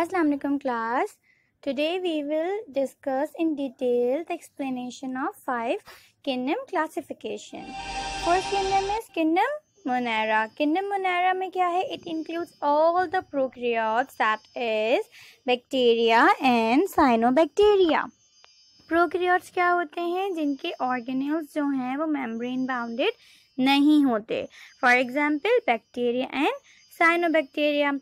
अस्सलाम वालेकुम class today we will discuss in detail the explanation of five kingdom classification first kingdom is kingdom monera kingdom monera में क्या है it includes all the prokaryotes that is bacteria and cyanobacteria prokaryotes क्या होते हैं जिनके organelles जो हैं वो मेम्ब्रेन बाउंडेड नहीं होते for example bacteria and cyanobacteria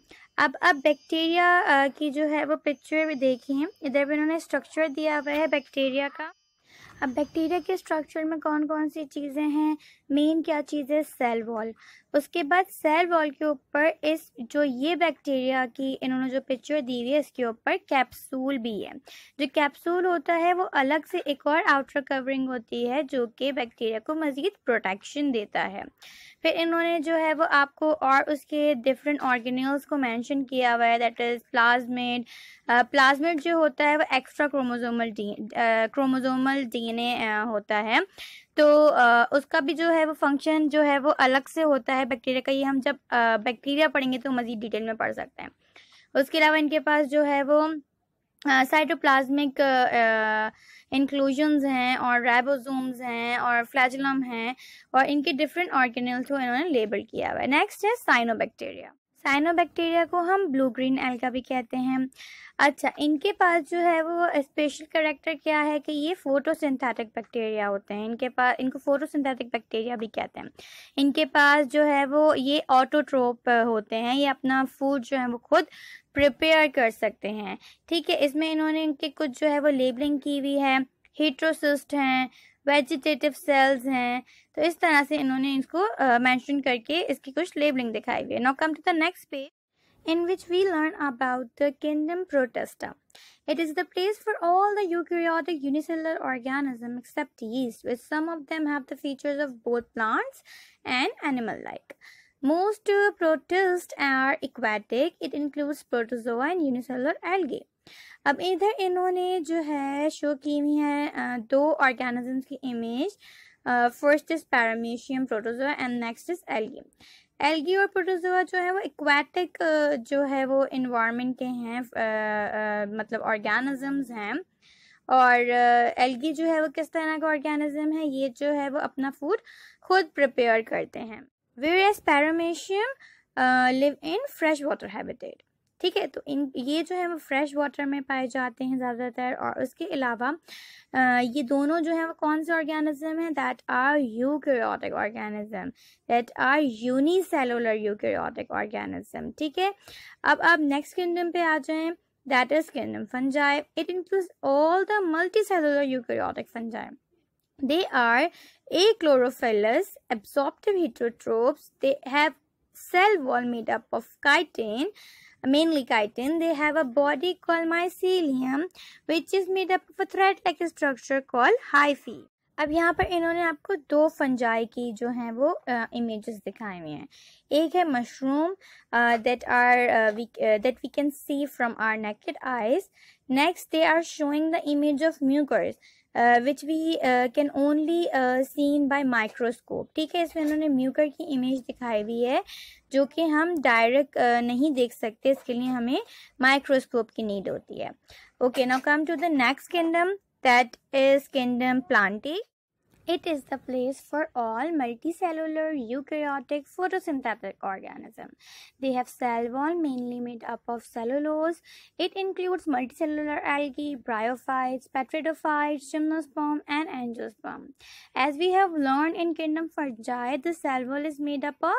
अब अब बैक्टीरिया की जो है वो पिक्चर भी देखी है इधर भी उन्होंने स्ट्रक्चर दिया हुआ है बैक्टीरिया का अब बैक्टीरिया के स्ट्रक्चर में कौन कौन सी चीज़ें हैं मेन क्या चीज़ है सेल वॉल उसके बाद सेल वॉल के ऊपर इस जो ये बैक्टीरिया की इन्होंने जो पिक्चर दी हुई है इसके ऊपर कैप्सूल भी है जो कैप्सूल होता है वो अलग से एक और आउटर कवरिंग होती है जो कि बैक्टीरिया को मज़ीद प्रोटेक्शन देता है फिर इन्होंने जो है वो आपको और उसके डिफरेंट ऑर्गेनल्स को मैंशन किया हुआ है दैट इज़ प्लाज्मेड प्लाज्मेड जो होता है वो extra chromosomal D chromosomal D होता है तो उसका भी जो है वो फंक्शन जो है वो अलग से होता है बैक्टीरिया का ये हम जब बैक्टीरिया पढ़ेंगे तो मज़ीद डिटेल में पढ़ सकते हैं उसके अलावा इनके पास जो है वो साइटोप्लाज्मिक इंक्लूजन्स हैं और रेबोजोम्स हैं और फ्लैजलम हैं और इनके डिफरेंट ऑर्गेनल्स को इन्होंने लेबल किया हुआ है नेक्स्ट है साइनोबैक्टीरिया साइनोबैक्टीरिया को हम ब्लू ग्रीन एल्गा भी कहते हैं अच्छा इनके पास जो है वो स्पेशल करेक्टर क्या है कि ये फोटोसिंथेटिक बैक्टीरिया होते हैं इनके पास इनको फोटोसिंथेटिक बैक्टीरिया भी कहते हैं इनके पास जो है वो ये ऑटोट्रोप होते हैं ये अपना फूड जो है वो खुद प्रिपेयर कर सकते हैं ठीक है इसमें इन्होंने इनके कुछ जो है वो लेबलिंग की हुई है हीट्रोसिस्ट हैं वेजिटेटिव सेल्स हैं तो इस तरह से इन्होंने इसको मेंशन uh, करके इसकी कुछ लेबलिंग दिखाई हुई है now come to the next page in which we learn about the kingdom Protista it is the place for all the eukaryotic unicellular organism except yeast with some of them have the features of both plants and animal like Most uh, protists are aquatic. It includes protozoa and unicellular algae. अब इधर इन्होंने जो है show की हुई है दो organisms की image first is paramecium protozoa and next is algae algae और प्रोटोजोआ जो है वो इक्वेटिक जो है वो इन्वायरमेंट के हैं uh, uh, मतलब ऑर्गेनिजम्स हैं और एल्गी uh, जो है वो किस तरह का ऑर्गेनिज्म है ये जो है वो अपना फूड खुद प्रिपेयर करते हैं whereas paramecium uh, live in fresh water habitat ठीक है तो इन ये जो है वो फ्रेश वाटर में पाए जाते हैं ज़्यादातर और उसके अलावा ये दोनों जो है वो कौन से ऑर्गेनिज्म हैं that are eukaryotic organism that are unicellular eukaryotic organism ठीक है अब आप नेक्स्ट किंगडम पे आ जाएं that is kingdom fungi it includes all the multicellular eukaryotic fungi They are achlorophyllas, absorptive heterotrophs. They have cell wall made up of chitin, mainly chitin. They have a body called mycelium, which is made up of a thread-like structure called hyphae. अब यहाँ पर इन्होंने आपको दो fungi की जो हैं वो इमेजेस दिखाए हुए हैं एक है mushroom that are that we can see from are naked eyes next they are showing the image of mucors which we can only seen by microscope ठीक है इसमें उन्होंने म्यूकर की इमेज दिखाई हुई है जो कि हम डायरेक्ट uh, नहीं देख सकते इसके लिए हमें माइक्रोस्कोप की नीड होती है okay now come to the next kingdom that is kingdom plantae It is the place for all multicellular eukaryotic photosynthetic organisms. They have cell wall mainly made up of cellulose. It includes multicellular algae, bryophytes, petridophytes, gymnosperm, and angiosperm. As we have learned in kingdom fungi, the cell wall is made up of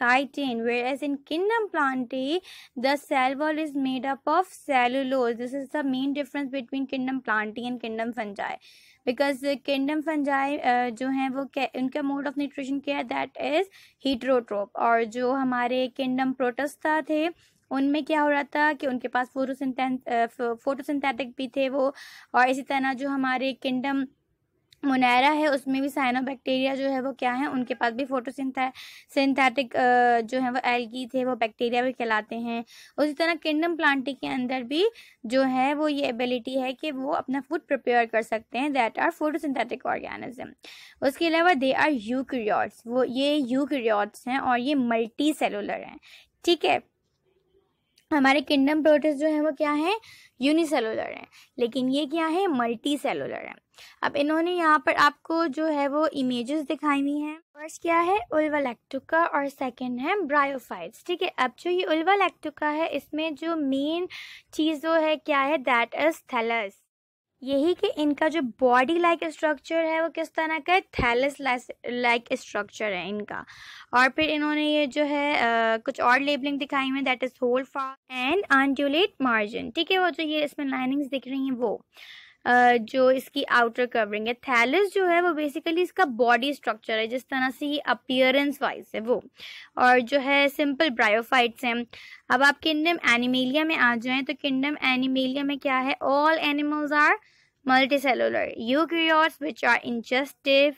chitin whereas in kingdom plantae the cell wall is made up of cellulose this is the main difference between kingdom plantae and kingdom fungi because kingdom fungi जो है वो उनका mode of nutrition क्या है that is हीट्रोट्रोप और जो हमारे kingdom प्रोटस्ता थे उनमें क्या हो रहा था कि उनके पास फोटोसिंथेटिक uh, भी थे वो और इसी तरह जो हमारे किंगडम मोनैरा है उसमें भी साइनो बैक्टीरिया जो है वो क्या है उनके पास भी फोटो सिंथेटिक जो है वो एल्गी थे वो बैक्टीरिया भी कहलाते हैं उसी तरह किंगडम प्लांटी के अंदर भी जो है वो ये एबिलिटी है कि वो अपना फूड प्रिपेयर कर सकते हैं that are photosynthetic organism उसके अलावा दे आर यू वो ये यू हैं और ये मल्टी सेलुलर हैं ठीक है हमारे किंगडम प्रोटेस जो है वो क्या है यूनिसेलुलर है लेकिन ये क्या है मल्टी सेलुलर है अब इन्होंने यहाँ पर आपको जो है वो इमेजेस दिखाई हुई हैं फर्स्ट क्या है उल्वल एक्टुका और सेकंड है ब्रायोफाइट्स ठीक है अब जो ये उल्वल एक्टुका है इसमें जो मेन चीज़ जो है क्या है दैट इज थैलस यही कि इनका जो बॉडी लाइक स्ट्रक्चर है वो किस तरह का है थैलस लाइक स्ट्रक्चर है इनका और फिर इन्होंने ये जो है आ, कुछ और लेबलिंग दिखाई हुई that is whole for and undulate margin ठीक है वो जो ये इसमें लाइनिंग्स दिख रही हैं वो जो इसकी आउटर कवरिंग है थैलिस जो है वो बेसिकली इसका बॉडी स्ट्रक्चर है जिस तरह से ये अपियरेंस वाइज है वो और जो है सिंपल ब्रायोफाइट्स हैं अब आप किंगडम एनिमेलिया में आ जाएं तो किंगडम एनिमेलिया में क्या है all animals are multi multicellular eukaryotes which are ingestive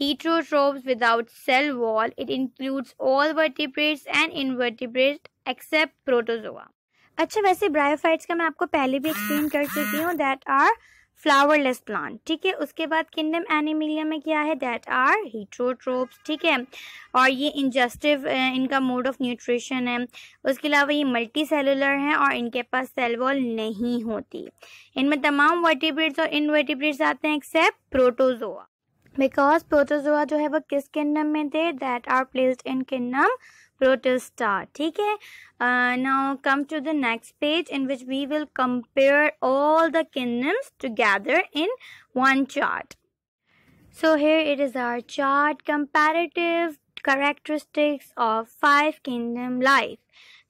heterotrophs without cell wall it includes all vertebrates and invertebrate except protozoa अच्छा वैसे ब्रायोफाइट्स का मैं आपको पहले भी एक्सप्लेन कर चुकी हूँ दैट आर फ्लावरलेस प्लांट ठीक है उसके बाद किंगडम एनिमिलिया में क्या है दैट आर हीट्रोट्रोप्स ठीक है और ये इंजस्टिव इनका मोड ऑफ न्यूट्रिशन है उसके अलावा ये मल्टी सेलुलर हैं और इनके पास सेलवॉल नहीं होती इनमें तमाम वर्टिब्रेट्स और इनवर्टिब्रेट्स आते हैं एक्सेप्ट प्रोटोजोआ बिकॉज प्रोटोजोआ जो है वो किस किंगडम में थे that are placed in kingdom Protista. Okay. Uh, now come to the next page in which we will compare all the kingdoms together in one chart so here it is our chart comparative characteristics of five kingdom life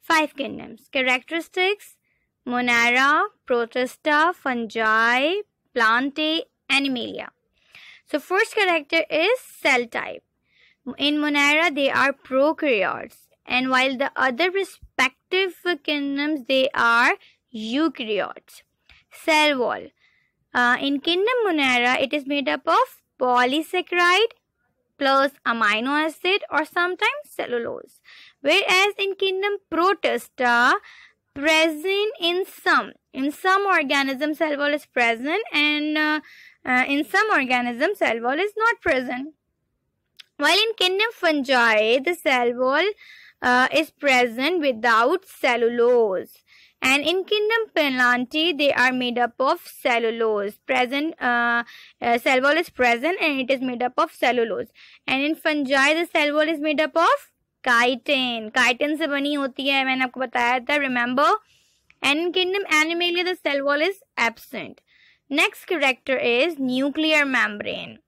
five kingdoms characteristics monera protista fungi plantae animalia so first character is cell type in Monera, they are prokaryotes, and while the other respective kingdoms, they are eukaryotes. Cell wall. Uh, in kingdom Monera, it is made up of polysaccharide plus amino acid or sometimes cellulose. Whereas in kingdom Protista, present in some in some organisms cell wall is present and uh, uh, in some organisms cell wall is not present. While in kingdom fungi, the cell wall uh, is present without cellulose. And in kingdom planti, they are made up of cellulose. Present uh, uh, cell wall is present and it is made up of cellulose. And in fungi, the cell wall is made up of chitin. Chitin से बनी होती है मैंने आपको बताया remember. And in kingdom Animalia, the cell wall is absent. Next character is nuclear membrane.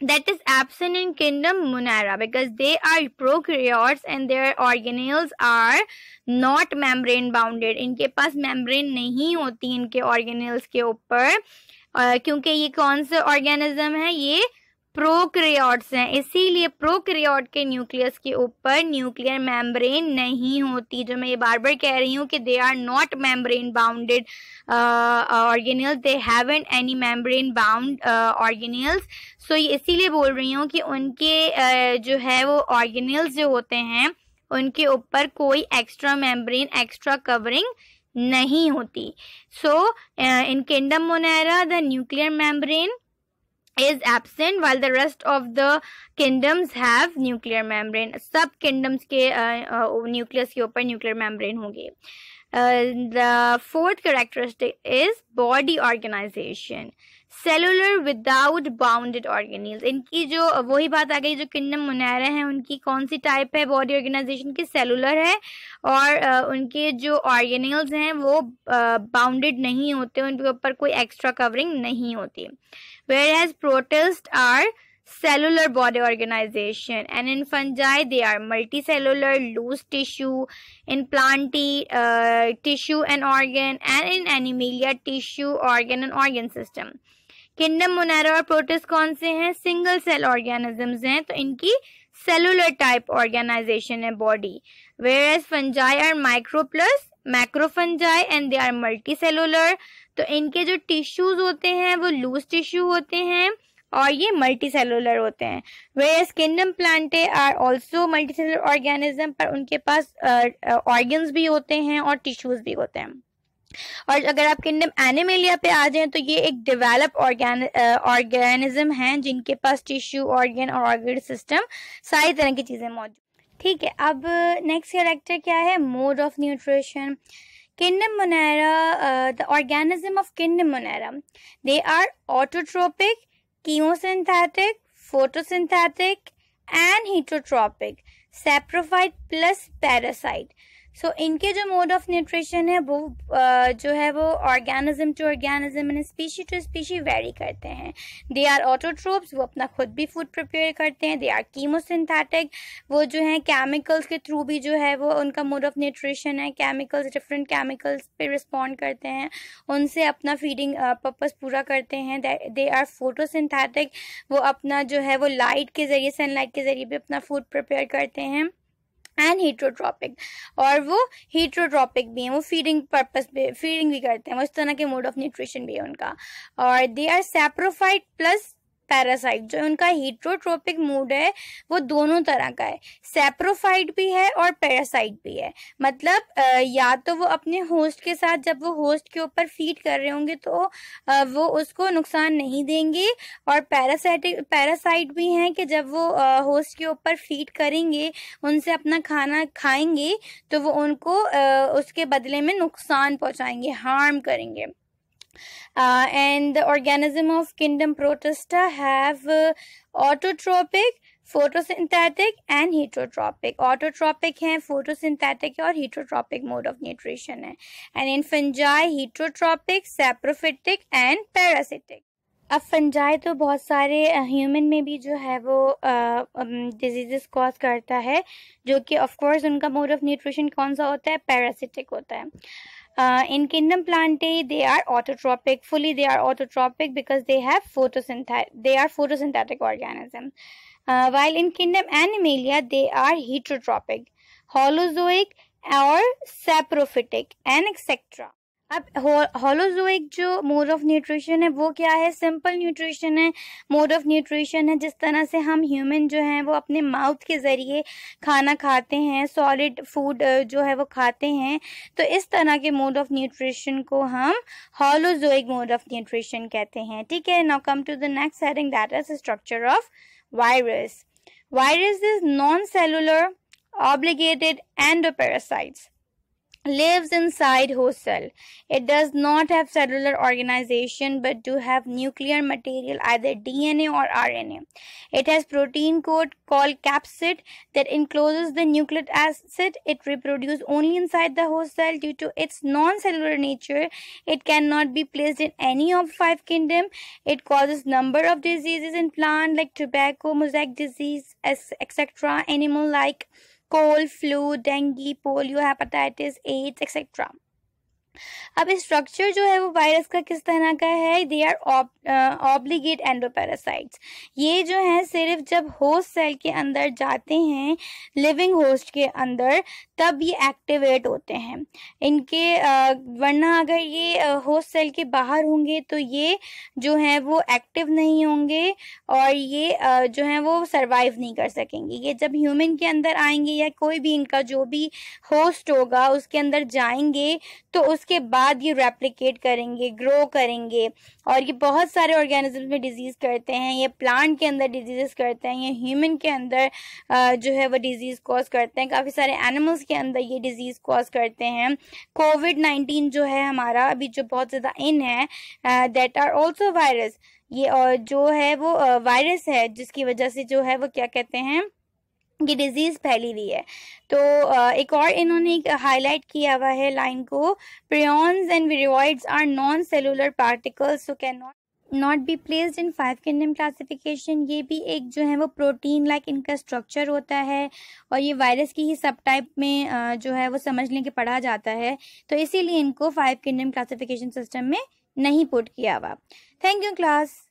that is absent in kingdom Monera because they are prokaryotes and their organelles are not membrane bounded inke paas membrane nahi hoti inke organelles ke upar uh, kyunki ye kaun se organism hai ye prokaryotes हैं इसीलिए prokaryote के nucleus के ऊपर nuclear membrane नहीं होती जो मैं ये बार बार कह रही हूँ कि they are not membrane bounded organelle they haven't any membrane bound organelles so ये इसीलिए बोल रही हूँ कि उनके uh, जो है वो ऑर्गेनियल्स जो होते हैं उनके ऊपर कोई एक्स्ट्रा मेम्ब्रेन एक्स्ट्रा कवरिंग नहीं होती so in kingdom monera the nuclear membrane is absent while the rest of the kingdoms have nuclear membrane Sub kingdoms के uh, uh, nucleus ke upar nuclear membrane होगी uh, the fourth characteristic is body organization cellular without bounded organelles इनकी जो वही बात आ गई जो किन्नम मुनारा है उनकी कौन सी टाइप है बॉडी ऑर्गेनाइजेशन की सेलुलर है और आ, उनके जो ऑर्गेनिल्स हैं वो बाउंडेड नहीं होते उनके ऊपर कोई एक्स्ट्रा कवरिंग नहीं होती whereas protist are cellular body organization and in fungi they are multicellular loose tissue in plantae tissue and organ and in animalia tissue organ and organ system किन्नम monera और protist कौन से हैं single cell organisms हैं तो इनकी cellular type organization है body whereas fungi are micro plus macrofungi and they are multicellular तो इनके जो टिश्यूज होते हैं वो लूज टिश्यू होते हैं और ये मल्टी सेलुलर होते हैं whereas plantae are also multicellular organism पर उनके पास ऑर्गन्स uh, uh, भी होते हैं और टिश्यूज भी होते हैं और अगर आप किंगडम एनिमेलिया पे आ जाएं तो ये एक डेवलप ऑर्गेन ऑर्गेनिज्म हैं जिनके पास टिश्यू ऑर्गेन और ऑर्गेड सिस्टम सारी तरह की चीज़ें मौजूद ठीक है अब नेक्स्ट कैरेक्टर क्या है mode of nutrition kingdom monera the organism of kingdom monera they are autotrophic chemosynthetic photosynthetic and heterotrophic saprophyte plus parasite so so, इनके जो मोड ऑफ न्यूट्रिशन है वो जो है वो organism to organism and species to species vary करते हैं they are autotrophs वो अपना खुद भी फूड प्रिपेयर करते हैं दे आर कीमोसिंथेटिक वो जो है केमिकल्स के थ्रू भी जो है वो उनका मोड ऑफ न्यूट्रिशन है केमिकल्स डिफरेंट केमिकल्स पे रिस्पॉन्ड करते हैं उनसे अपना फीडिंग पर्पज़ पूरा करते हैं दे आर फोटो वो अपना जो है वो लाइट के ज़रिए सनलाइट के ज़रिए भी अपना फूड प्रिपेयर करते हैं एंड हीट्रोट्रॉपिक और वो हीट्रोट्रॉपिक भी हैं वो फीडिंग पर्पस फीडिंग भी करते हैं वो इस तरह के मोड ऑफ न्यूट्रिशन भी है उनका और they are saprophyte plus parasite जो उनका हीट्रोट्रोपिक मूड है वो दोनों तरह का है सेप्रोफाइट भी है और पैरासाइट भी है मतलब या तो वो अपने होस्ट के साथ जब वो होस्ट के ऊपर फीड कर रहे होंगे तो वो उसको नुकसान नहीं देंगे और पैरासाइटिक पैरासाइट भी हैं कि जब वो होस्ट के ऊपर फीड करेंगे उनसे अपना खाना खाएंगे तो वो उनको उसके बदले में नुकसान पहुंचाएंगे हार्म करेंगे Uh, and the organism of kingdom protista have uh, autotrophic photosynthetic and heterotrophic autotrophic हैं फोटोसिंथेटिक है और हीट्रोट्रॉपिक मोड ऑफ न्यूट्रिशन है and in fungi heterotrophic saprophytic and parasitic अब फंजाई तो बहुत सारे ह्यूमन uh, में भी जो है वो डिजीजेस uh, कॉज um, करता है जो कि ऑफकोर्स उनका मोड ऑफ न्यूट्रिशन कौन सा होता है पैरासिटिक होता है Uh, in kingdom plantae, they are autotrophic. Fully, they are autotrophic because they have photosynthetic. They are photosynthetic organism. Uh, while in kingdom Animalia, they are heterotrophic, holozoic, or saprophytic, and etc. अब holozoic जो mode of nutrition है वो क्या है simple nutrition है mode of nutrition है जिस तरह से हम ह्यूमन जो हैं वो अपने माउथ के ज़रिए खाना खाते हैं सॉलिड फूड जो है वो खाते हैं तो इस तरह के मोड ऑफ न्यूट्रिशन को हम होलोजोइक मोड ऑफ न्यूट्रिशन कहते हैं ठीक है now come to the next heading that is structure of virus virus is non cellular obligated endoparasites lives inside host cell. It does not have cellular organization but do have nuclear material either DNA or RNA. It has protein coat called capsid that encloses the nucleic acid. It reproduces only inside the host cell due to its non-cellular nature. It cannot be placed in any of five kingdom. It causes number of diseases in plant like tobacco, mosaic disease, etc. Animal like cold, flu, dengue, polio, hepatitis, AIDS, etc. अब structure जो है वो virus का किस तरह का है they are obligate endoparasites ये जो है सिर्फ जब होस्ट सेल के अंदर जाते हैं लिविंग होस्ट के अंदर तब ये एक्टिवेट होते हैं इनके uh, वरना अगर ये होस्ट uh, सेल के बाहर होंगे तो ये जो है वो एक्टिव नहीं होंगे और ये uh, जो है वो सरवाइव नहीं कर सकेंगे ये जब ह्यूमन के अंदर आएंगे या कोई भी इनका जो भी होस्ट होगा उसके अंदर जाएंगे तो उस उसके बाद ये रेप्लिकेट करेंगे ग्रो करेंगे और ये बहुत सारे ऑर्गेनिज्म में डिजीज़ करते हैं ये प्लांट के अंदर डिजीज़ करते हैं ये ह्यूमन के अंदर जो है वो डिजीज़ कॉज करते हैं काफ़ी सारे एनिमल्स के अंदर ये डिजीज़ कॉज करते हैं कोविड नाइन्टीन जो है हमारा अभी जो बहुत ज़्यादा इन है दैट आर ऑल्सो वायरस ये और जो है वो वायरस है जिसकी वजह से जो है वो क्या कहते हैं ये डिजीज़ फैली हुई है तो एक और इन्होंने हाईलाइट किया हुआ है लाइन को prions and viroids are non cellular particles so can not not be placed in five kingdom classification ये भी एक जो है वो प्रोटीन लाइक इनका स्ट्रक्चर होता है और ये वायरस की ही सब टाइप में जो है वो समझ लें कि पढ़ा जाता है तो इसीलिए इनको फाइव किंगडम क्लासिफिकेशन सिस्टम में नहीं पुट किया हुआ थैंक यू क्लास